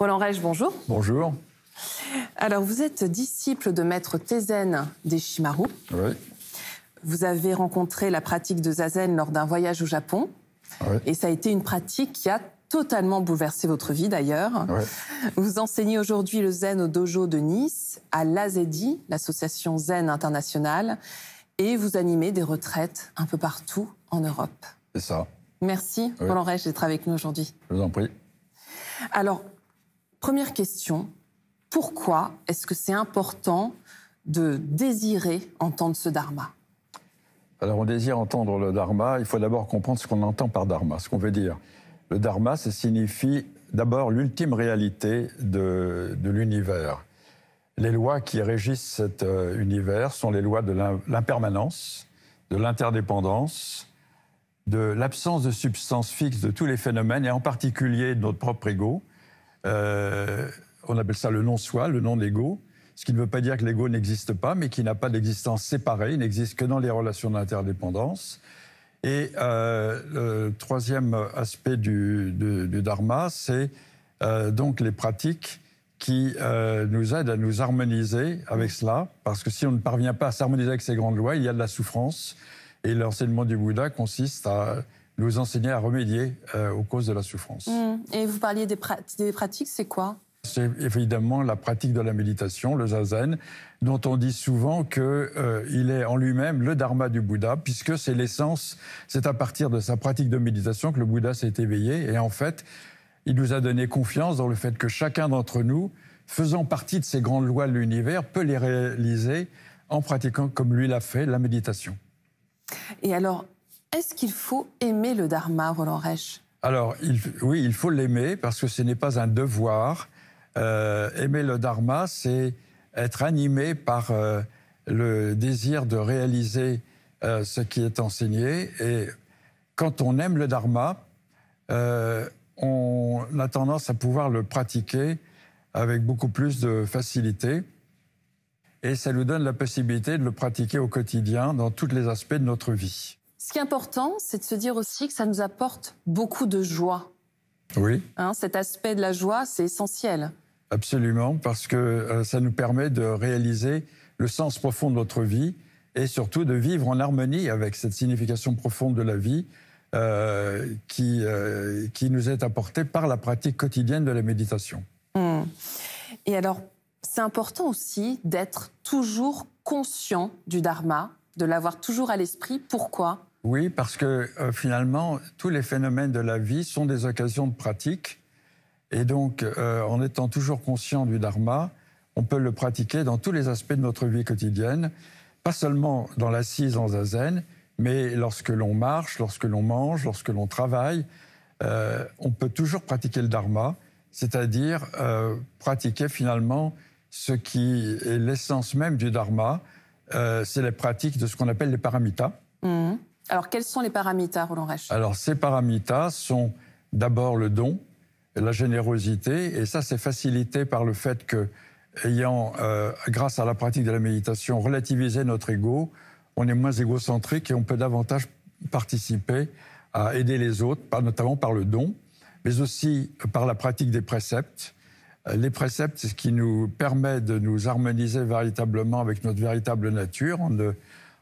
Roland Reich, bonjour. Bonjour. Alors, vous êtes disciple de maître Tezen Deshimaru. Oui. Vous avez rencontré la pratique de Zazen lors d'un voyage au Japon. Oui. Et ça a été une pratique qui a totalement bouleversé votre vie d'ailleurs. Oui. Vous enseignez aujourd'hui le zen au dojo de Nice, à l'AZEDI, l'association zen internationale, et vous animez des retraites un peu partout en Europe. C'est ça. Merci, Roland Reich, d'être avec nous aujourd'hui. Je vous en prie. Alors, Première question, pourquoi est-ce que c'est important de désirer entendre ce dharma Alors on désire entendre le dharma, il faut d'abord comprendre ce qu'on entend par dharma, ce qu'on veut dire. Le dharma, ça signifie d'abord l'ultime réalité de, l'univers. Les lois qui régissent cet euh, univers sont les lois de l'impermanence, de l'interdépendance, de l'absence de substance fixe de tous les phénomènes, et en particulier de notre propre ego, euh, on appelle ça le non-soi, le non-ego, ce qui ne veut pas dire que l'ego n'existe pas, mais qui n'a pas d'existence séparée, il n'existe que dans les relations d'interdépendance. Et euh, le troisième aspect du, dharma, c'est euh, donc les pratiques qui nous aident à nous harmoniser avec cela, parce que si on ne parvient pas à s'harmoniser avec ces grandes lois, il y a de la souffrance. Et l'enseignement du Bouddha consiste à nous enseigner à remédier euh, aux causes de la souffrance. Hum, et vous parliez des, pratiques, c'est quoi c'est évidemment la pratique de la méditation, le zazen, dont on dit souvent qu'il euh, est en lui-même le dharma du Bouddha, puisque c'est l'essence, c'est à partir de sa pratique de méditation que le Bouddha s'est éveillé, et en fait, il nous a donné confiance dans le fait que chacun d'entre nous, faisant partie de ces grandes lois de l'univers, peut les réaliser en pratiquant, comme lui l'a fait, la méditation. Et alors, est-ce qu'il faut aimer le dharma, Roland Reich Alors, oui, il faut l'aimer parce que ce n'est pas un devoir. Euh, aimer le dharma, c'est être animé par euh, le désir de réaliser euh, ce qui est enseigné. Et quand on aime le dharma, on a tendance à pouvoir le pratiquer avec beaucoup plus de facilité. Et ça nous donne la possibilité de le pratiquer au quotidien dans tous les aspects de notre vie. Ce qui est important, c'est de se dire aussi que ça nous apporte beaucoup de joie. Oui. Hein, cet aspect de la joie, c'est essentiel. Absolument, parce que euh, ça nous permet de réaliser le sens profond de notre vie et surtout de vivre en harmonie avec cette signification profonde de la vie euh, qui, euh, qui nous est apportée par la pratique quotidienne de la méditation. Hum. Et alors, c'est important aussi d'être toujours conscient du dharma, de l'avoir toujours à l'esprit. Pourquoi oui, parce que euh, finalement, tous les phénomènes de la vie sont des occasions de pratique. Et donc, euh, en étant toujours conscient du dharma, on peut le pratiquer dans tous les aspects de notre vie quotidienne, pas seulement dans l'assise en zazen, mais lorsque l'on marche, lorsque l'on mange, lorsque l'on travaille, euh, on peut toujours pratiquer le dharma, c'est-à-dire pratiquer finalement ce qui est l'essence même du dharma, c'est les pratiques de ce qu'on appelle les paramitas. Mmh. Alors, quels sont les paramitas, Roland Reich Alors, ces paramitas sont d'abord le don, la générosité, et ça, c'est facilité par le fait que, ayant, euh, grâce à la pratique de la méditation, relativisé notre ego, on est moins égocentrique et on peut davantage participer à aider les autres, notamment par le don, mais aussi par la pratique des préceptes. Euh, les préceptes, c'est ce qui nous permet de nous harmoniser véritablement avec notre véritable nature, en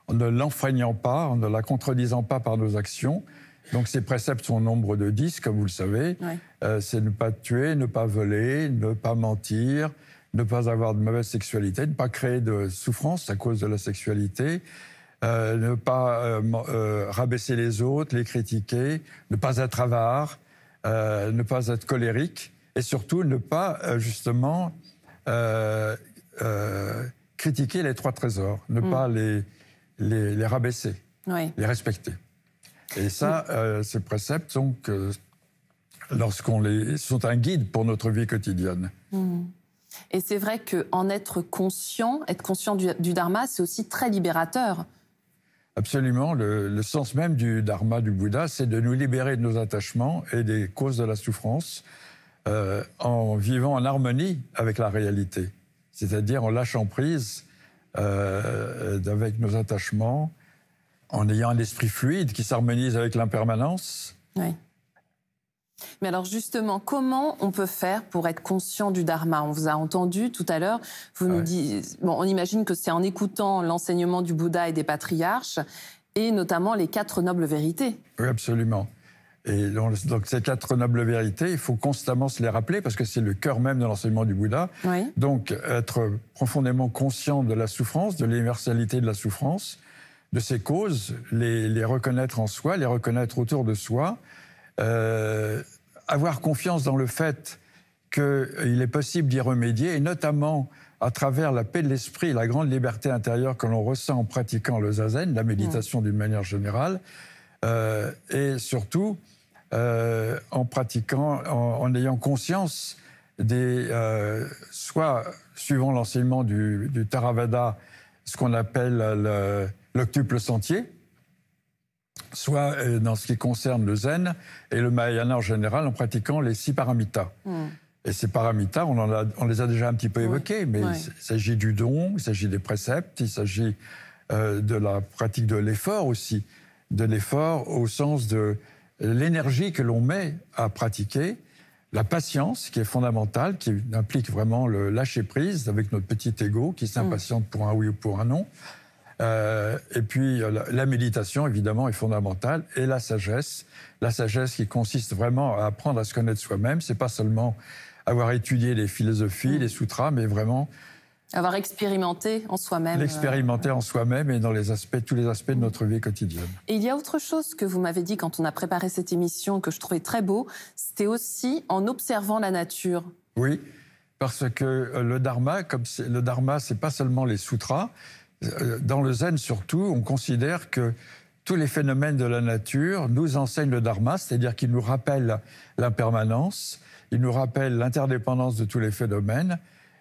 en ne l'enfreignant pas, en ne la contredisant pas par nos actions. Donc ces préceptes sont nombre de 10, comme vous le savez. Euh, c'est ne pas tuer, ne pas voler, ne pas mentir, ne pas avoir de mauvaise sexualité, ne pas créer de souffrance à cause de la sexualité, euh, ne pas euh, rabaisser les autres, les critiquer, ne pas être avare, ne pas être colérique, et surtout ne pas justement critiquer les trois trésors, ne mm. pas les les, rabaisser, les respecter. Et ça, euh, ces préceptes sont lorsqu'on les sont un guide pour notre vie quotidienne. Mmh. Et c'est vrai qu'en être conscient, être conscient du, dharma, c'est aussi très libérateur. Absolument. Le, sens même du dharma du Bouddha, c'est de nous libérer de nos attachements et des causes de la souffrance euh, en vivant en harmonie avec la réalité, c'est-à-dire en lâchant prise euh, avec nos attachements, en ayant un esprit fluide qui s'harmonise avec l'impermanence. Oui. Mais alors justement, comment on peut faire pour être conscient du dharma On vous a entendu tout à l'heure, vous nous dites, bon, on imagine que c'est en écoutant l'enseignement du Bouddha et des patriarches, et notamment les quatre nobles vérités. Oui, absolument. Et donc, ces quatre nobles vérités, il faut constamment se les rappeler parce que c'est le cœur même de l'enseignement du Bouddha. Donc être profondément conscient de la souffrance, de l'universalité de la souffrance, de ses causes, les, reconnaître en soi, les reconnaître autour de soi, euh, avoir confiance dans le fait qu'il est possible d'y remédier, et notamment à travers la paix de l'esprit, la grande liberté intérieure que l'on ressent en pratiquant le zazen, la méditation d'une manière générale, euh, et surtout euh, en pratiquant, en, ayant conscience des, euh, soit suivant l'enseignement du, du, Theravada, ce qu'on appelle l'octuple sentier, soit euh, dans ce qui concerne le zen et le mahayana en général, en pratiquant les six paramitas. Hmm. Et ces paramitas, on, on, les a déjà un petit peu évoqués, mais il s'agit du don, il s'agit des préceptes, il s'agit de la pratique de l'effort aussi, de l'effort au sens de l'énergie que l'on met à pratiquer, la patience qui est fondamentale, qui implique vraiment le lâcher prise avec notre petit ego qui mm. s'impatiente pour un oui ou pour un non. Euh, et puis euh, la, méditation, évidemment, est fondamentale, et la sagesse, la sagesse qui consiste vraiment à apprendre à se connaître soi-même. C'est pas seulement avoir étudié les philosophies, mm. les sutras, mais vraiment avoir expérimenté en soi-même. L'expérimenter en soi-même et dans les aspects, tous les aspects de notre vie quotidienne. Et il y a autre chose que vous m'avez dit quand on a préparé cette émission que je trouvais très beau, c'était aussi en observant la nature. Oui, parce que euh, le dharma, comme le dharma, c'est pas seulement les sutras. Euh, dans le zen surtout, on considère que tous les phénomènes de la nature nous enseignent le dharma, c'est-à-dire qu'ils nous rappellent l'impermanence, ils nous rappellent l'interdépendance de tous les phénomènes,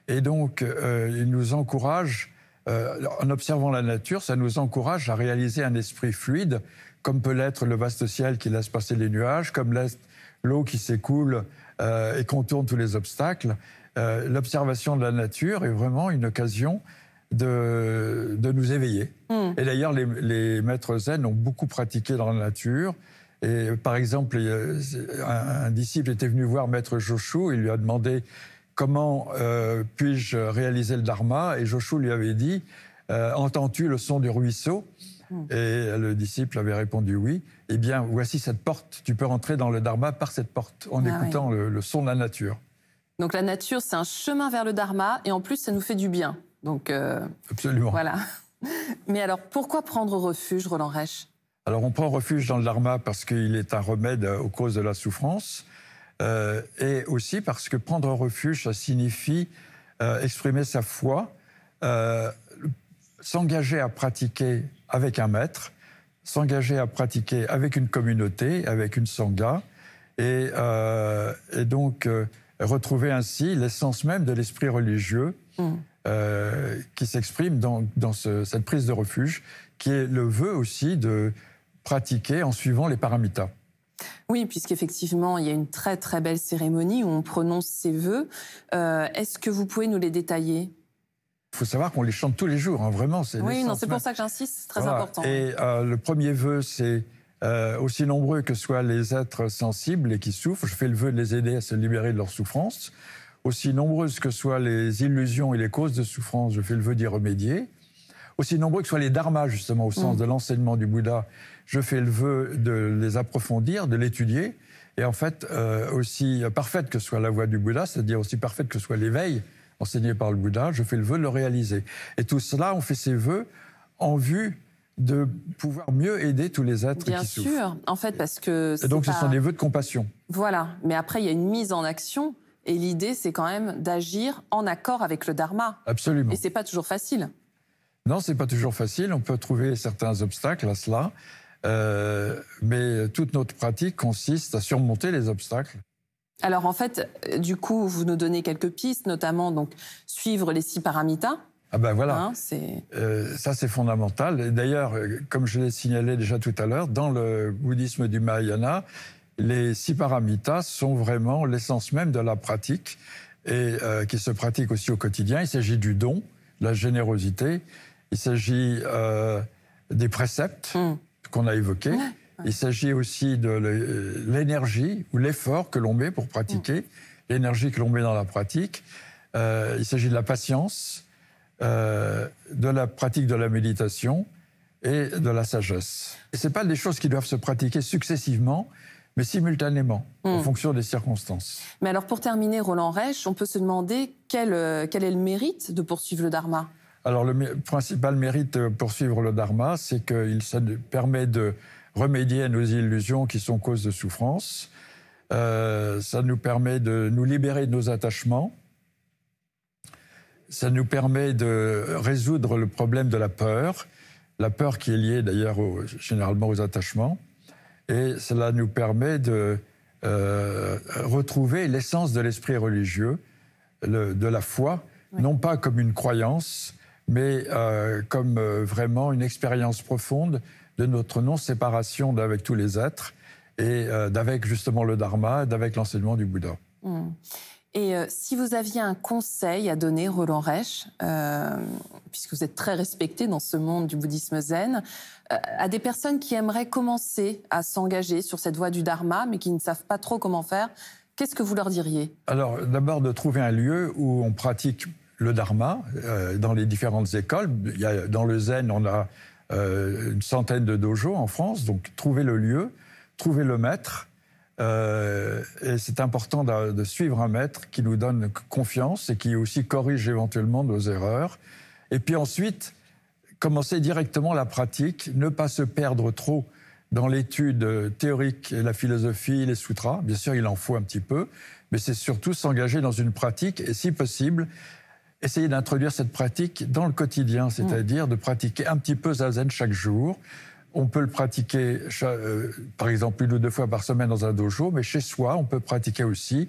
et donc, euh, il nous encourage, euh, en observant la nature, ça nous encourage à réaliser un esprit fluide, comme peut l'être le vaste ciel qui laisse passer les nuages, comme l'est l'eau qui s'écoule euh, et contourne tous les obstacles. L'observation de la nature est vraiment une occasion de, nous éveiller. Hmm. Et d'ailleurs, les, maîtres zen ont beaucoup pratiqué dans la nature. Et par exemple, un, disciple était venu voir Maître Joshu, il lui a demandé comment euh, puis-je réaliser le dharma Et joshu lui avait dit, euh, entends-tu le son du ruisseau hmm. et le disciple avait répondu oui. Eh bien, voici cette porte. Tu peux rentrer dans le dharma par cette porte en ah écoutant le, son de la nature. Donc la nature, c'est un chemin vers le dharma et en plus, ça nous fait du bien. Donc euh, absolument. Voilà. Mais alors, pourquoi prendre refuge, Roland Reich Alors, on prend refuge dans le dharma parce qu'il est un remède aux causes de la souffrance. Euh, et aussi parce que prendre refuge, ça signifie euh, exprimer sa foi, euh, s'engager à pratiquer avec un maître, s'engager à pratiquer avec une communauté, avec une sangha, et, donc retrouver ainsi l'essence même de l'esprit religieux mm. qui s'exprime dans, cette prise de refuge, qui est le vœu aussi de pratiquer en suivant les paramitas. Oui, puisqu'effectivement, il y a une très très belle cérémonie où on prononce ses vœux. Euh, est-ce que vous pouvez nous les détailler il faut savoir qu'on les chante tous les jours, hein, vraiment. Oui, c'est pour ça que j'insiste, c'est très important. Et euh, le premier vœu, c'est euh, aussi nombreux que soient les êtres sensibles et qui souffrent, je fais le vœu de les aider à se libérer de leur souffrance. Aussi nombreuses que soient les illusions et les causes de souffrance, je fais le vœu d'y remédier aussi nombreux que soient les dharmas, justement, au sens mm. de l'enseignement du Bouddha. Je fais le vœu de les approfondir, de l'étudier. Et en fait, euh, aussi parfaite que soit la voie du Bouddha, c'est-à-dire aussi parfaite que soit l'éveil enseigné par le Bouddha, je fais le vœu de le réaliser. Et tout cela, on fait ces vœux en vue de pouvoir mieux aider tous les êtres Bien qui souffrent. Bien sûr, en fait, parce que... Et donc, ce sont des vœux de compassion. Voilà, mais après, il y a une mise en action, et l'idée, c'est quand même d'agir en accord avec le Dharma. Absolument. Et c'est pas toujours facile. Non, c'est pas toujours facile. On peut trouver certains obstacles à cela. Euh, mais toute notre pratique consiste à surmonter les obstacles. Alors en fait, du coup, vous nous donnez quelques pistes, notamment donc suivre les six paramitas. Ah ben voilà, hein, euh, ça c'est fondamental. Et d'ailleurs, euh, comme je l'ai signalé déjà tout à l'heure, dans le bouddhisme du Mahayana, les six paramitas sont vraiment l'essence même de la pratique et qui se pratique aussi au quotidien. Il s'agit du don, la générosité, il s'agit euh, des préceptes hum. qu'on a évoqués. Il s'agit aussi de euh, l'énergie ou l'effort que l'on met pour pratiquer, hum. l'énergie que l'on met dans la pratique. Euh, il s'agit de la patience, de la pratique de la méditation et de la sagesse. Ce pas des choses qui doivent se pratiquer successivement, mais simultanément, en hum. fonction des circonstances. Mais alors pour terminer, Roland Reich, on peut se demander quel, quel est le mérite de poursuivre le dharma alors, le principal mérite pour suivre le Dharma, c'est qu'il permet de remédier à nos illusions qui sont cause de souffrance. Euh, ça nous permet de nous libérer de nos attachements. Ça nous permet de résoudre le problème de la peur, la peur qui est liée d'ailleurs généralement aux attachements. Et cela nous permet de euh, retrouver l'essence de l'esprit religieux, de la foi, non pas comme une croyance, mais euh, comme euh, vraiment une expérience profonde de notre non-séparation d'avec tous les êtres et euh, d'avec justement le Dharma, d'avec l'enseignement du Bouddha. Hmm. Et si vous aviez un conseil à donner, Roland Reich, puisque vous êtes très respecté dans ce monde du bouddhisme zen, à des personnes qui aimeraient commencer à s'engager sur cette voie du Dharma, mais qui ne savent pas trop comment faire, qu'est-ce que vous leur diriez Alors, d'abord de trouver un lieu où on pratique le dharma euh, dans les différentes écoles. Il y a, dans le zen, on a euh, une centaine de dojos en France, donc trouver le lieu, trouver le maître. Euh, et c'est important de, suivre un maître qui nous donne confiance et qui aussi corrige éventuellement nos erreurs. Et puis ensuite, commencer directement la pratique, ne pas se perdre trop dans l'étude théorique la philosophie, les sutras. Bien sûr, il en faut un petit peu, mais c'est surtout s'engager dans une pratique et si possible, essayer d'introduire cette pratique dans le quotidien, c'est-à-dire mm. de pratiquer un petit peu zazen chaque jour. On peut le pratiquer, euh, par exemple, une ou deux fois par semaine dans un dojo, mais chez soi, on peut pratiquer aussi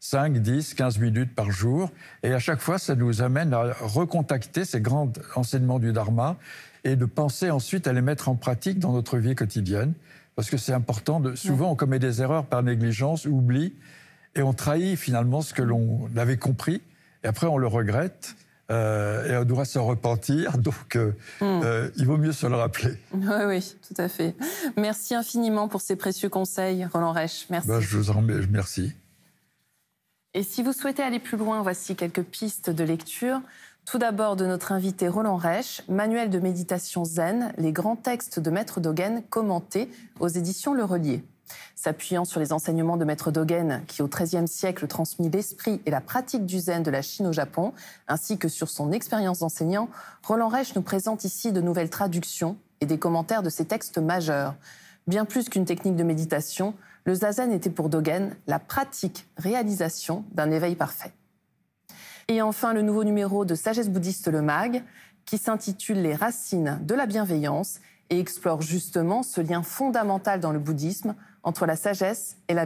5, 10, 15 minutes par jour. Et à chaque fois, ça nous amène à recontacter ces grands enseignements du Dharma et de penser ensuite à les mettre en pratique dans notre vie quotidienne. Parce que c'est important. souvent, on commet des erreurs par négligence oublie, oubli et on trahit finalement ce que l'on avait compris et après on le regrette. Euh, et on doit se repentir, donc euh, hmm. euh, il vaut mieux se le rappeler. Oui, oui, tout à fait. Merci infiniment pour ces précieux conseils, Roland Reich. Merci. Bah, je vous en remercie. Et si vous souhaitez aller plus loin, voici quelques pistes de lecture. Tout d'abord de notre invité Roland Reich, Manuel de méditation zen, les grands textes de Maître Dogen commentés aux éditions Le Relier. S'appuyant sur les enseignements de Maître Dogen, qui au XIIIe siècle transmit l'esprit et la pratique du zen de la Chine au Japon, ainsi que sur son expérience d'enseignant, Roland Reich nous présente ici de nouvelles traductions et des commentaires de ses textes majeurs. Bien plus qu'une technique de méditation, le zazen était pour Dogen la pratique réalisation d'un éveil parfait. Et enfin, le nouveau numéro de Sagesse bouddhiste Le Mag, qui s'intitule Les racines de la bienveillance et explore justement ce lien fondamental dans le bouddhisme entre la sagesse et la